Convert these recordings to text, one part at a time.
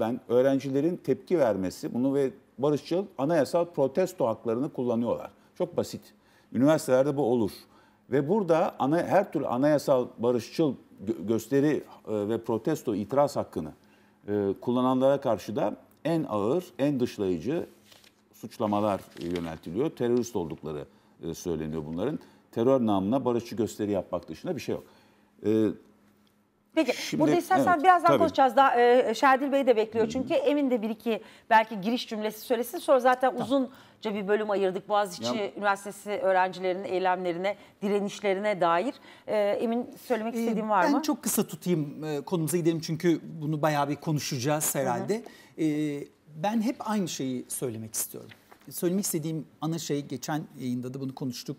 ben öğrencilerin tepki vermesi, bunu ve barışçıl anayasal protesto haklarını kullanıyorlar. Çok basit. Üniversitelerde bu olur. Ve burada ana, her türlü anayasal barışçıl gösteri e, ve protesto itiraz hakkını e, kullananlara karşı da en ağır, en dışlayıcı suçlamalar yöneltiliyor. Terörist oldukları e, söyleniyor bunların. Terör namına barışçı gösteri yapmak dışında bir şey yok. Peki Şimdi, burada istersen evet, birazdan tabii. konuşacağız. Daha, e, Şerdil Bey de bekliyor çünkü hmm. Emin de bir iki belki giriş cümlesi söylesin. Sonra zaten tamam. uzunca bir bölüm ayırdık Boğaziçi ya, Üniversitesi öğrencilerinin eylemlerine, direnişlerine dair. E, Emin söylemek e, istediğin var ben mı? Ben çok kısa tutayım e, konumuza gidelim çünkü bunu bayağı bir konuşacağız herhalde. E, ben hep aynı şeyi söylemek istiyorum. Söylemek istediğim ana şey geçen yayında da bunu konuştuk.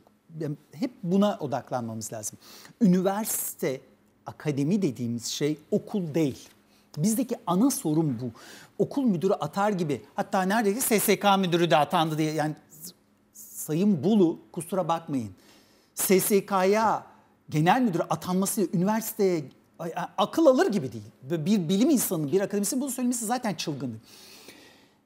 Hep buna odaklanmamız lazım. Üniversite akademi dediğimiz şey okul değil. Bizdeki ana sorun bu. Okul müdürü atar gibi hatta neredeyse SSK müdürü de atandı diye yani Sayın Bulu kusura bakmayın. SSK'ya genel müdür atanması üniversiteye akıl alır gibi değil. Bir bilim insanı, bir akademisyen bunu söylemesi zaten çılgınlık.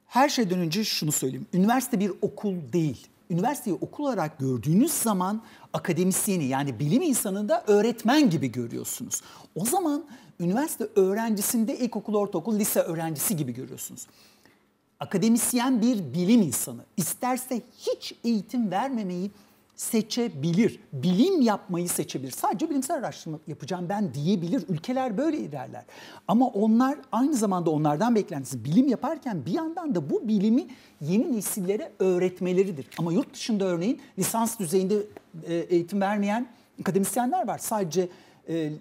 Her şey dönünce şunu söyleyeyim. Üniversite bir okul değil üniversiteyi okul olarak gördüğünüz zaman akademisyeni yani bilim insanını da öğretmen gibi görüyorsunuz. O zaman üniversite öğrencisinde ilkokul, ortaokul, lise öğrencisi gibi görüyorsunuz. Akademisyen bir bilim insanı. İsterse hiç eğitim vermemeyi seçebilir. Bilim yapmayı seçebilir. Sadece bilimsel araştırma yapacağım ben diyebilir. Ülkeler böyle ilerler. Ama onlar aynı zamanda onlardan beklentisi bilim yaparken bir yandan da bu bilimi yeni nesillere öğretmeleridir. Ama yurt dışında örneğin lisans düzeyinde e, eğitim vermeyen akademisyenler var. Sadece e,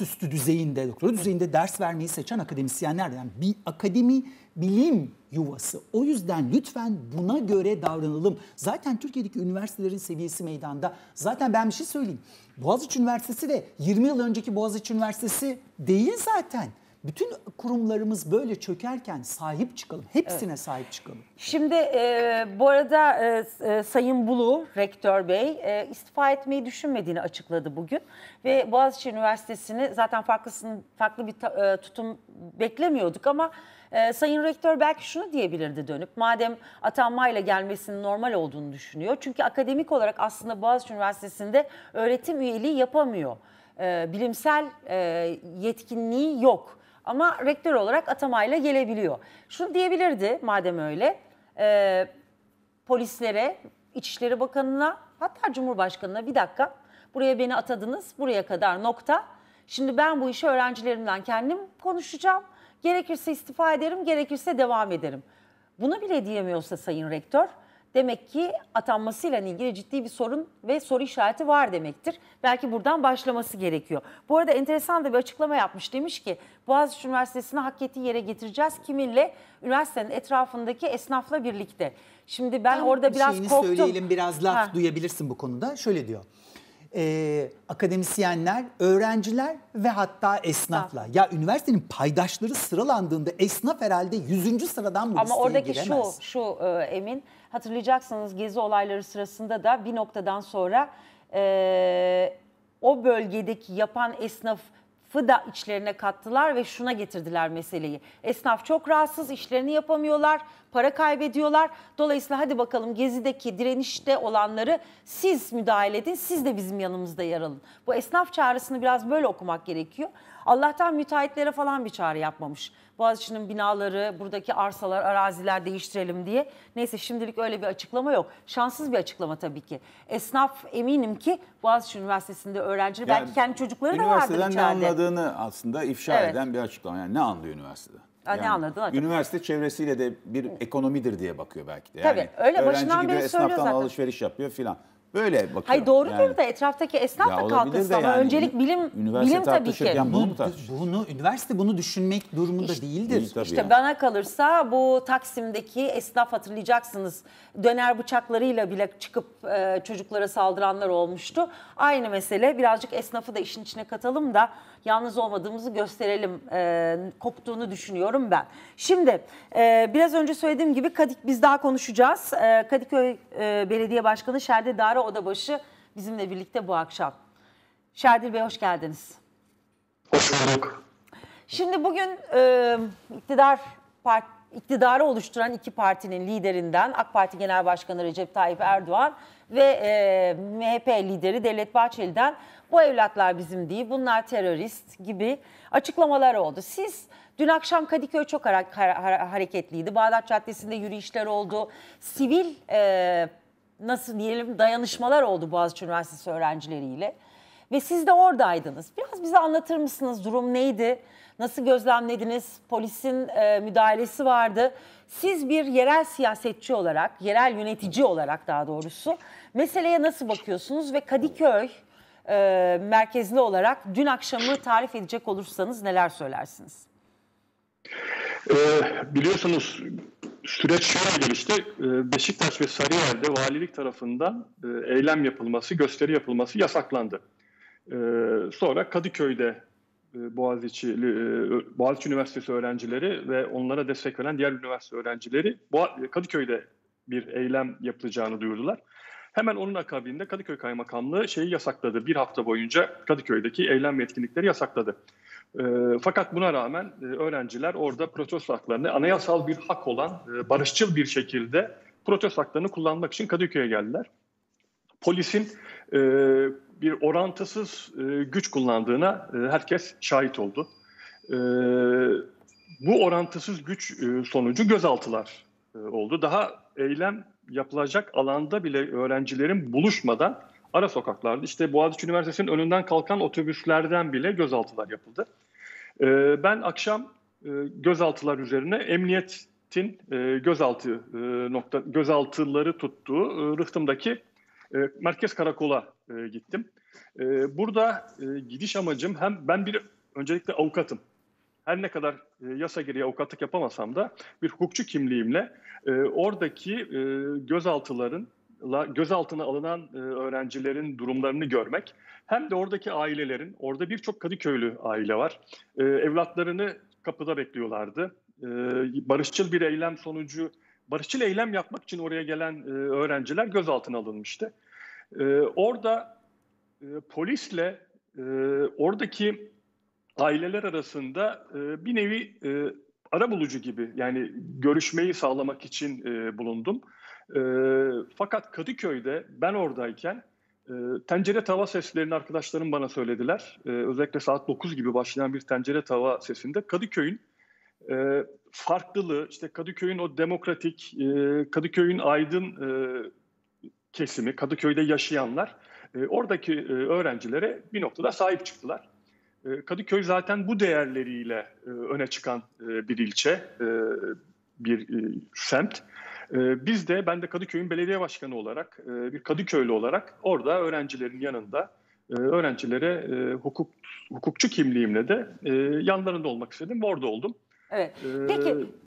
üstü düzeyinde, doktora düzeyinde ders vermeyi seçen akademisyenler. Yani bir akademi bilim yuvası. O yüzden lütfen buna göre davranalım. Zaten Türkiye'deki üniversitelerin seviyesi meydanda. Zaten ben bir şey söyleyeyim. Boğaziçi Üniversitesi de 20 yıl önceki Boğaziçi Üniversitesi değil zaten. Bütün kurumlarımız böyle çökerken sahip çıkalım. Hepsine evet. sahip çıkalım. Şimdi e, bu arada e, e Sayın Bulu, Rektör Bey e, istifa etmeyi düşünmediğini açıkladı bugün. Ve Boğaziçi Üniversitesi'ni zaten farklısın, farklı bir ta, e, tutum beklemiyorduk ama... E, Sayın Rektör belki şunu diyebilirdi dönüp madem atanmayla gelmesinin normal olduğunu düşünüyor. Çünkü akademik olarak aslında Boğaziçi Üniversitesi'nde öğretim üyeliği yapamıyor. E, bilimsel e, yetkinliği yok. Ama rektör olarak atamayla gelebiliyor. Şunu diyebilirdi madem öyle e, polislere, İçişleri Bakanı'na hatta Cumhurbaşkanı'na bir dakika buraya beni atadınız buraya kadar nokta. Şimdi ben bu işi öğrencilerimden kendim konuşacağım. Gerekirse istifa ederim, gerekirse devam ederim. Bunu bile diyemiyorsa Sayın Rektör, demek ki atanmasıyla ilgili ciddi bir sorun ve soru işareti var demektir. Belki buradan başlaması gerekiyor. Bu arada enteresan da bir açıklama yapmış. Demiş ki Boğaziçi Üniversitesi'ni hak ettiği yere getireceğiz. Kiminle? Üniversitenin etrafındaki esnafla birlikte. Şimdi ben Tam orada biraz şeyini korktum. söyleyelim biraz laf ha. duyabilirsin bu konuda. Şöyle diyor. Ee, akademisyenler, öğrenciler ve hatta esnafla. Ha. Ya üniversitenin paydaşları sıralandığında esnaf herhalde yüzüncü sıradan mı? Ama listeye giremez. oradaki şu, şu e, Emin Hatırlayacaksınız gezi olayları sırasında da bir noktadan sonra e, o bölgedeki yapan esnaf da içlerine kattılar ve şuna getirdiler meseleyi. Esnaf çok rahatsız, işlerini yapamıyorlar, para kaybediyorlar. Dolayısıyla hadi bakalım Gezi'deki direnişte olanları siz müdahale edin, siz de bizim yanımızda yer alın. Bu esnaf çağrısını biraz böyle okumak gerekiyor. Allah'tan müteahhitlere falan bir çağrı yapmamış. Boğaziçi'nin binaları, buradaki arsalar, araziler değiştirelim diye. Neyse şimdilik öyle bir açıklama yok. Şanssız bir açıklama tabii ki. Esnaf eminim ki Boğaziçi Üniversitesi'nde öğrencileri yani, belki kendi çocukları da vardır içeride. Üniversiteden ne anladığını aslında ifşa evet. eden bir açıklama. Yani ne anlıyor üniversitede? Yani, ne anladın acaba? Üniversite çevresiyle de bir ekonomidir diye bakıyor belki de. Yani Tabii öyle başından beri söylüyor zaten. alışveriş yapıyor filan. Böyle bakıyorum. Hayır doğrudur yani. da etraftaki esnaf da kalkışsa ama yani. öncelik bilim bilim tabii ki. Bunu, bunu üniversite bunu düşünmek durumunda işte, değildir. Değil, işte yani. bana kalırsa bu Taksim'deki esnaf hatırlayacaksınız. Döner bıçaklarıyla bile çıkıp e, çocuklara saldıranlar olmuştu. Aynı mesele birazcık esnafı da işin içine katalım da yalnız olmadığımızı gösterelim e, koptuğunu düşünüyorum ben. Şimdi e, biraz önce söylediğim gibi Kadik biz daha konuşacağız. E, Kadıköy e, Belediye Başkanı Şerde Dara Dilara Odabaşı bizimle birlikte bu akşam. Şerdil Bey hoş geldiniz. Hoş bulduk. Şimdi bugün e, iktidar part, iktidarı oluşturan iki partinin liderinden AK Parti Genel Başkanı Recep Tayyip Erdoğan ve e, MHP lideri Devlet Bahçeli'den bu evlatlar bizim değil bunlar terörist gibi açıklamalar oldu. Siz dün akşam Kadıköy çok hareketliydi. Bağdat Caddesi'nde yürüyüşler oldu. Sivil e, nasıl diyelim dayanışmalar oldu Boğaziçi Üniversitesi öğrencileriyle. Ve siz de oradaydınız. Biraz bize anlatır mısınız durum neydi? Nasıl gözlemlediniz? Polisin e, müdahalesi vardı. Siz bir yerel siyasetçi olarak, yerel yönetici olarak daha doğrusu meseleye nasıl bakıyorsunuz? Ve Kadıköy e, merkezli olarak dün akşamı tarif edecek olursanız neler söylersiniz? Ee, biliyorsunuz süreç şöyle gelişti. E, Beşiktaş ve Sarıyer'de valilik tarafından e, eylem yapılması, gösteri yapılması yasaklandı. E, sonra Kadıköy'de Boğaziçi, Boğaziçi Üniversitesi öğrencileri ve onlara destek veren diğer üniversite öğrencileri Kadıköy'de bir eylem yapılacağını duyurdular. Hemen onun akabinde Kadıköy Kaymakamlığı şeyi yasakladı. Bir hafta boyunca Kadıköy'deki eylem ve etkinlikleri yasakladı. E, fakat buna rağmen e, öğrenciler orada protesto haklarını anayasal bir hak olan e, barışçıl bir şekilde protesto haklarını kullanmak için Kadıköy'e geldiler. Polisin e, bir orantısız e, güç kullandığına e, herkes şahit oldu. E, bu orantısız güç e, sonucu gözaltılar e, oldu. Daha eylem yapılacak alanda bile öğrencilerin buluşmadan ara sokaklarda işte Boğaziçi Üniversitesi'nin önünden kalkan otobüslerden bile gözaltılar yapıldı. E, ben akşam e, gözaltılar üzerine emniyetin e, gözaltı e, nokta gözaltıları tuttuğu e, Rıhtım'daki e, merkez karakola e, gittim. E, burada e, gidiş amacım hem ben bir öncelikle avukatım. Her ne kadar e, yasa gereği avukatlık yapamasam da bir hukukçu kimliğimle e, oradaki e, gözaltıların gözaltına alınan e, öğrencilerin durumlarını görmek hem de oradaki ailelerin, orada birçok Kadıköylü aile var, e, evlatlarını kapıda bekliyorlardı. E, barışçıl bir eylem sonucu, barışçıl eylem yapmak için oraya gelen öğrenciler gözaltına alınmıştı. orada polisle oradaki aileler arasında bir nevi e, ara bulucu gibi yani görüşmeyi sağlamak için bulundum. E, fakat Kadıköy'de ben oradayken e, tencere tava seslerini arkadaşlarım bana söylediler. E, özellikle saat 9 gibi başlayan bir tencere tava sesinde Kadıköy'ün e, farklılığı, işte Kadıköy'ün o demokratik, e, Kadıköy'ün aydın e, kesimi, Kadıköy'de yaşayanlar e, oradaki e, öğrencilere bir noktada sahip çıktılar. E, Kadıköy zaten bu değerleriyle e, öne çıkan e, bir ilçe, e, bir e, semt. E, biz de ben de Kadıköy'ün belediye başkanı olarak e, bir Kadıköylü olarak orada öğrencilerin yanında e, öğrencilere e, hukuk hukukçu kimliğimle de yanlarında olmak istedim. Orada oldum. Evet. Ee, Peki